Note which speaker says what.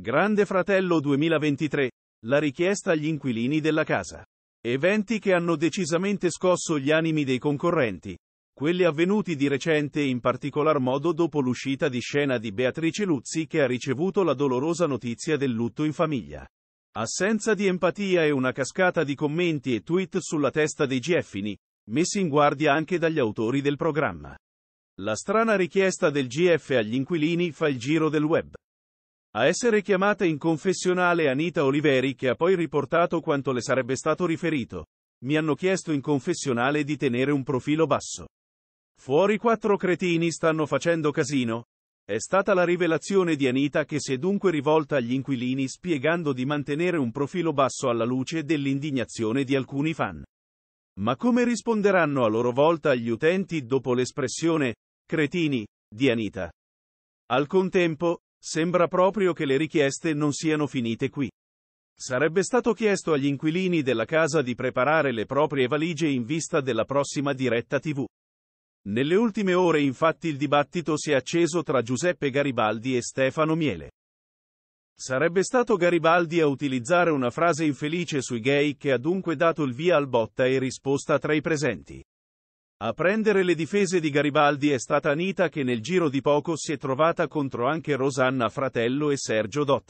Speaker 1: Grande Fratello 2023, la richiesta agli inquilini della casa. Eventi che hanno decisamente scosso gli animi dei concorrenti, quelli avvenuti di recente in particolar modo dopo l'uscita di scena di Beatrice Luzzi che ha ricevuto la dolorosa notizia del lutto in famiglia. Assenza di empatia e una cascata di commenti e tweet sulla testa dei Geffini, messi in guardia anche dagli autori del programma. La strana richiesta del GF agli inquilini fa il giro del web. A essere chiamata in confessionale Anita Oliveri che ha poi riportato quanto le sarebbe stato riferito. Mi hanno chiesto in confessionale di tenere un profilo basso. Fuori quattro cretini stanno facendo casino. È stata la rivelazione di Anita che si è dunque rivolta agli inquilini spiegando di mantenere un profilo basso alla luce dell'indignazione di alcuni fan. Ma come risponderanno a loro volta gli utenti dopo l'espressione cretini di Anita? Al contempo, Sembra proprio che le richieste non siano finite qui. Sarebbe stato chiesto agli inquilini della casa di preparare le proprie valigie in vista della prossima diretta TV. Nelle ultime ore infatti il dibattito si è acceso tra Giuseppe Garibaldi e Stefano Miele. Sarebbe stato Garibaldi a utilizzare una frase infelice sui gay che ha dunque dato il via al botta e risposta tra i presenti. A prendere le difese di Garibaldi è stata Anita che nel giro di poco si è trovata contro anche Rosanna Fratello e Sergio Dotta.